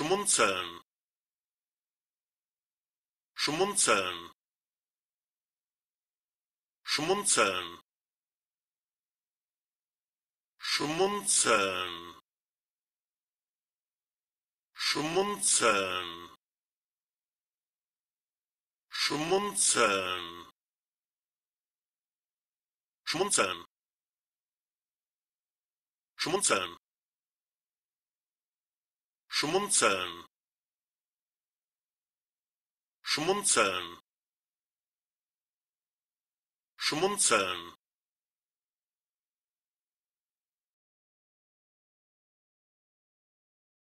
schmunzeln schmunzeln schmunzeln schmunzeln schmunzeln schmunzeln schmunzeln schmunzeln schmunzeln schmunzeln schmunzeln